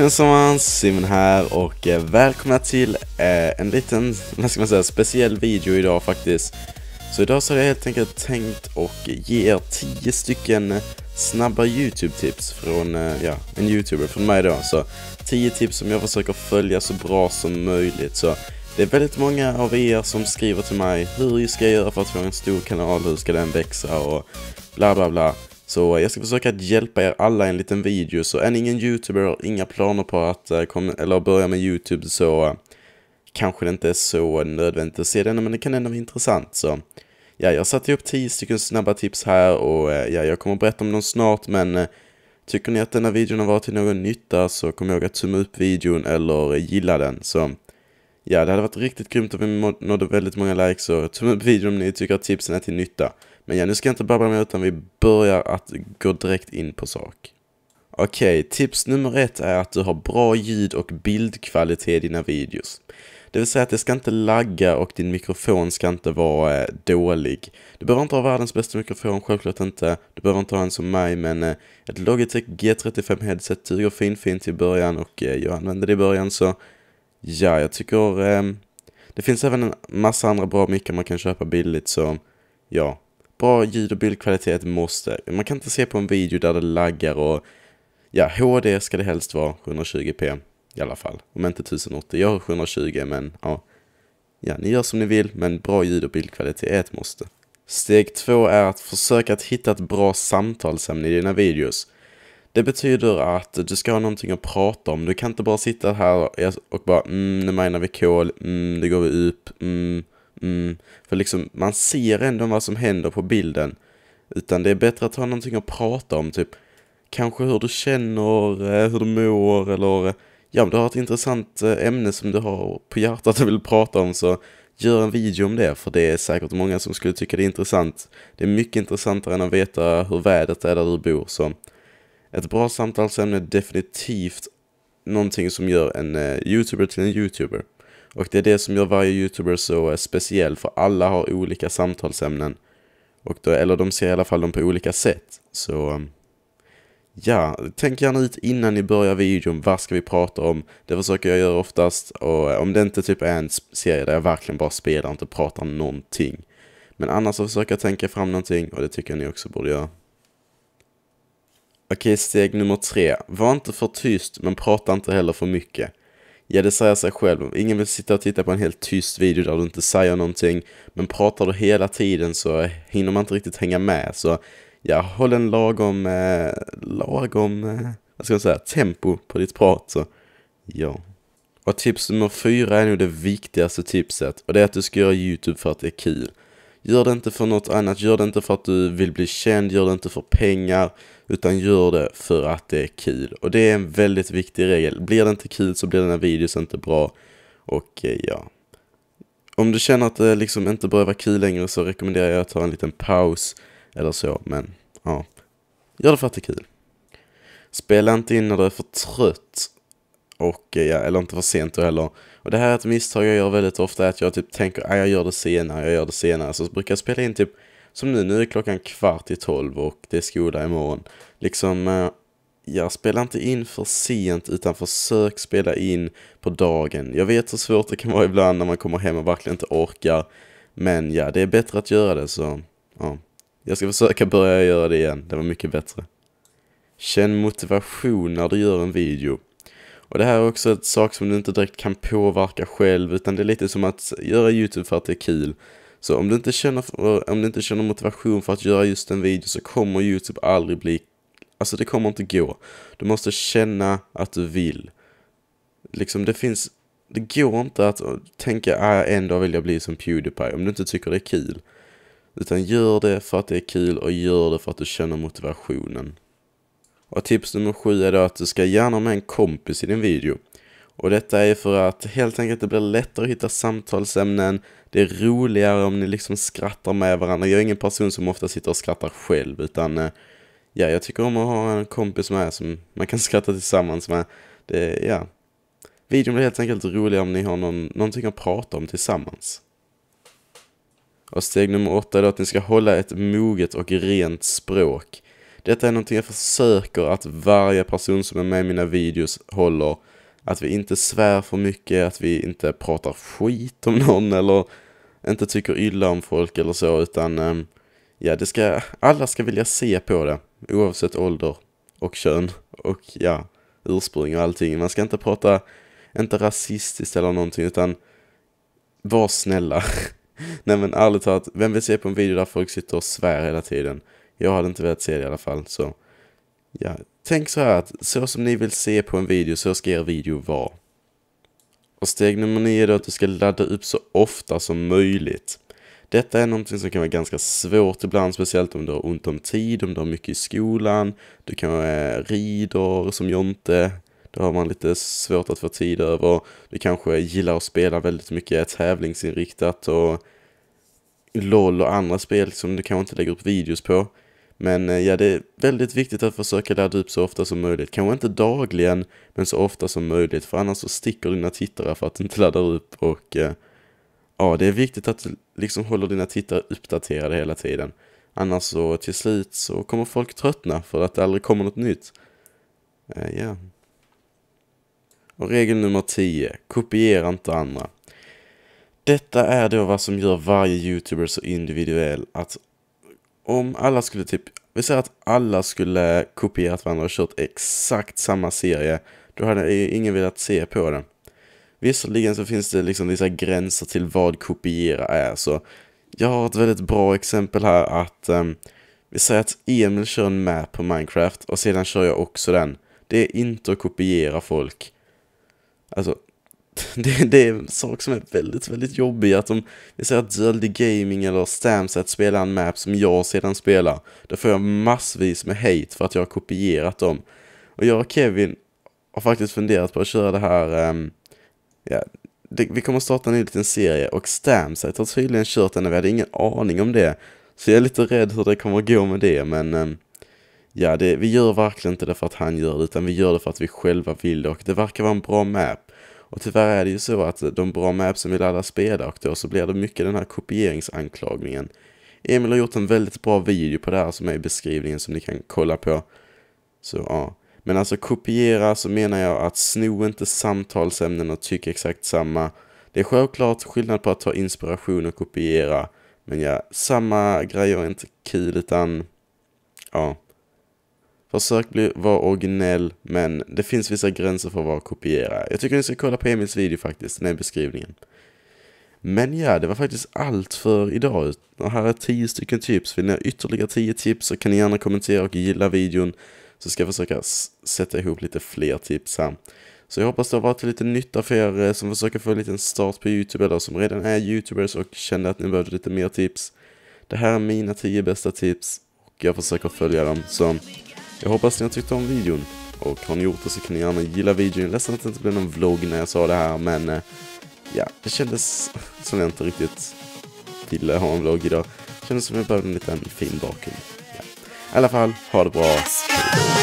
Tjena tillsammans, Simon här och eh, välkomna till eh, en liten, vad ska man säga, speciell video idag faktiskt. Så idag så har jag helt enkelt tänkt och ge er 10 stycken snabba YouTube-tips från, eh, ja, en YouTuber från mig då. Så 10 tips som jag försöker följa så bra som möjligt. Så det är väldigt många av er som skriver till mig, hur ska jag göra för att få en stor kanal, hur ska den växa och bla bla bla. Så jag ska försöka att hjälpa er alla i en liten video, så är ni ingen youtuber och inga planer på att eh, kom, eller börja med youtube så eh, kanske det inte är så nödvändigt att se denna, men det kan ändå vara intressant. Så ja, jag satte upp tio stycken snabba tips här och eh, ja, jag kommer att berätta om dem snart, men tycker ni att denna videon har varit till någon nytta så kom ihåg att tumma upp videon eller gilla den. Så ja, det hade varit riktigt grymt om vi nådde väldigt många likes så tumma upp videon om ni tycker att tipsen är till nytta. Men ja, nu ska jag inte babbla mer utan vi börjar att gå direkt in på sak. Okej, okay, tips nummer ett är att du har bra ljud och bildkvalitet i dina videos. Det vill säga att det ska inte lagga och din mikrofon ska inte vara eh, dålig. Du behöver inte ha världens bästa mikrofon, självklart inte. Du behöver inte ha en som mig, men eh, ett Logitech G35 headset duger finfint i början och eh, jag använde det i början så ja, jag tycker... Eh, det finns även en massa andra bra mickar man kan köpa billigt så ja, bra ljud och bildkvalitet måste. Man kan inte se på en video där det laggar och ja, HD ska det helst vara 720p i alla fall. Om inte 1080, jag har 720 men ja. Ja, ni gör som ni vill men bra ljud och bildkvalitet är ett måste. Steg två är att försöka att hitta ett bra samtalsämne i dina videos. Det betyder att du ska ha någonting att prata om. Du kan inte bara sitta här och bara mm, nu menar vi kol, mm, det går vi upp, mm, Mm, för liksom, man ser ändå vad som händer på bilden. Utan det är bättre att ha någonting att prata om, typ kanske hur du känner, eh, hur du mår eller eh, ja, om du har ett intressant eh, ämne som du har på hjärtat och vill prata om så gör en video om det, för det är säkert många som skulle tycka det är intressant. Det är mycket intressantare än att veta hur vädret är där du bor, så ett bra samtalsämne är definitivt någonting som gör en YouTuber till en YouTuber. Och det är det som gör varje youtuber så eh, speciell, för alla har olika samtalsämnen. Och då, eller de ser i alla fall dem på olika sätt. Så ehm, ja, tänk gärna ut innan ni börjar videon, vad ska vi prata om? Det försöker jag göra oftast och eh, om det inte typ är en serie där jag verkligen bara spelar och inte pratar någonting. Men annars så försöker jag tänka fram någonting och det tycker jag ni också borde göra. Okej, steg nummer tre. Var inte för tyst men prata inte heller för mycket. Ja, det säger sig själv. Ingen vill sitta och titta på en helt tyst video där du inte säger någonting. Men pratar du hela tiden så hinner man inte riktigt hänga med. Så ja, håll en lagom, eh, lagom, eh, vad ska man säga, tempo på ditt prat. Så ja. Och tips nummer fyra är nog det viktigaste tipset. Och det är att du ska göra YouTube för att det är kul. Gör det inte för något annat, gör det inte för att du vill bli känd, gör det inte för pengar, utan gör det för att det är kul. Och det är en väldigt viktig regel. Blir det inte kul så blir dina videos inte bra. Och eh, ja. Om du känner att det liksom inte börjar vara kul längre så rekommenderar jag att ta en liten paus eller så, men ja. Gör det för att det är kul. Spela inte in när du är för trött och eh, ja, eller inte för sent då heller. Och det här är ett misstag jag gör väldigt ofta, att jag typ tänker att ah, jag gör det senare, jag gör det senare. Så brukar jag spela in typ, som nu, nu är klockan kvart i tolv och det är skola imorgon. Liksom, eh, jag spelar inte in för sent utan försök spela in på dagen. Jag vet hur svårt det kan vara ibland när man kommer hem och verkligen inte orkar. Men ja, det är bättre att göra det så, ja. Jag ska försöka börja göra det igen, det var mycket bättre. Känn motivation när du gör en video. Och det här är också en sak som du inte direkt kan påverka själv, utan det är lite som att göra YouTube för att det är kul. Så om du inte känner, om du inte känner motivation för att göra just en video så kommer YouTube aldrig bli, alltså det kommer inte gå. Du måste känna att du vill. Liksom det finns, det går inte att tänka, ah, en dag vill jag bli som Pewdiepie, om du inte tycker det är kul. Utan gör det för att det är kul och gör det för att du känner motivationen. Och tips nummer sju är då att du ska gärna ha med en kompis i din video. Och detta är för att helt enkelt det blir lättare att hitta samtalsämnen, det är roligare om ni liksom skrattar med varandra. Jag är ingen person som ofta sitter och skrattar själv utan eh, ja, jag tycker om att ha en kompis med som man kan skratta tillsammans med. Det, ja. Videon blir helt enkelt roligare om ni har någon, någonting att prata om tillsammans. Och steg nummer åtta är då att ni ska hålla ett moget och rent språk. Detta är någonting jag försöker att varje person som är med i mina videos håller. Att vi inte svär för mycket, att vi inte pratar skit om någon eller inte tycker illa om folk eller så, utan ehm, ja, det ska, alla ska vilja se på det, oavsett ålder och kön och ja, ursprung och allting. Man ska inte prata, inte rasistiskt eller någonting, utan var snälla. Nej men ärligt talat, vem vill se på en video där folk sitter och svär hela tiden? Jag hade inte velat se det i alla fall. Så ja, tänk så här att så som ni vill se på en video så ska er video vara. Och steg nummer nio är då att du ska ladda upp så ofta som möjligt. Detta är någonting som kan vara ganska svårt ibland, speciellt om du har ont om tid, om du har mycket i skolan, du kan vara eh, rider som Jonte, då har man lite svårt att få tid över. Du kanske gillar att spela väldigt mycket tävlingsinriktat och LOL och andra spel som du kanske inte lägger upp videos på. Men eh, ja, det är väldigt viktigt att försöka ladda upp så ofta som möjligt. Kanske inte dagligen, men så ofta som möjligt. För annars så sticker dina tittare för att du inte laddar upp. Och eh, ja, det är viktigt att du liksom håller dina tittare uppdaterade hela tiden. Annars så till slut så kommer folk tröttna för att det aldrig kommer något nytt. Eh, ja. Och regel nummer 10. Kopiera inte andra. Detta är då vad som gör varje youtuber så individuell att om alla skulle typ, vi säger att alla skulle kopierat varandra och kört exakt samma serie, då hade ingen velat se på den. Visserligen så finns det liksom vissa gränser till vad kopiera är, så jag har ett väldigt bra exempel här att um, vi säger att Emil kör en map på Minecraft och sedan kör jag också den. Det är inte att kopiera folk. Alltså, det, det, är en sak som är väldigt, väldigt jobbig. Att om vi säger att Dirty Gaming eller Stamset spelar en map som jag sedan spelar, då får jag massvis med hate för att jag har kopierat dem. Och jag och Kevin har faktiskt funderat på att köra det här, um, ja, det, vi kommer starta en ny liten serie och Stamset har tydligen kört den och vi hade ingen aning om det. Så jag är lite rädd hur det kommer att gå med det, men um, ja, det, vi gör verkligen inte det för att han gör det, utan vi gör det för att vi själva vill det och det verkar vara en bra map. Och tyvärr är det ju så att de bra mapsen vill alla spela och då så blir det mycket den här kopieringsanklagningen. Emil har gjort en väldigt bra video på det här som är i beskrivningen som ni kan kolla på. Så ja. Men alltså kopiera så menar jag att sno inte samtalsämnen och tyck exakt samma. Det är självklart skillnad på att ta inspiration och kopiera. Men ja, samma grejer är inte kul utan ja. Försök bli, vara originell, men det finns vissa gränser för vad kopiera Jag tycker ni ska kolla på Emils video faktiskt, den är i beskrivningen. Men ja, det var faktiskt allt för idag. Och här är tio stycken tips. Vill ni ha ytterligare tio tips så kan ni gärna kommentera och gilla videon. Så ska jag försöka sätta ihop lite fler tips här. Så jag hoppas det har varit till lite nytta för er eh, som försöker få en liten start på YouTube eller som redan är YouTubers och kände att ni behövde lite mer tips. Det här är mina tio bästa tips och jag försöker följa dem. Så jag hoppas ni har tyckt om videon. Och har ni gjort det så kan ni gärna gilla videon. Jag är ledsen att det inte blev någon vlogg när jag sa det här, men eh, ja, det kändes som jag inte riktigt ville ha en vlogg idag. Det kändes som jag behövde en liten fin bakgrund. Ja. I alla fall, ha det bra.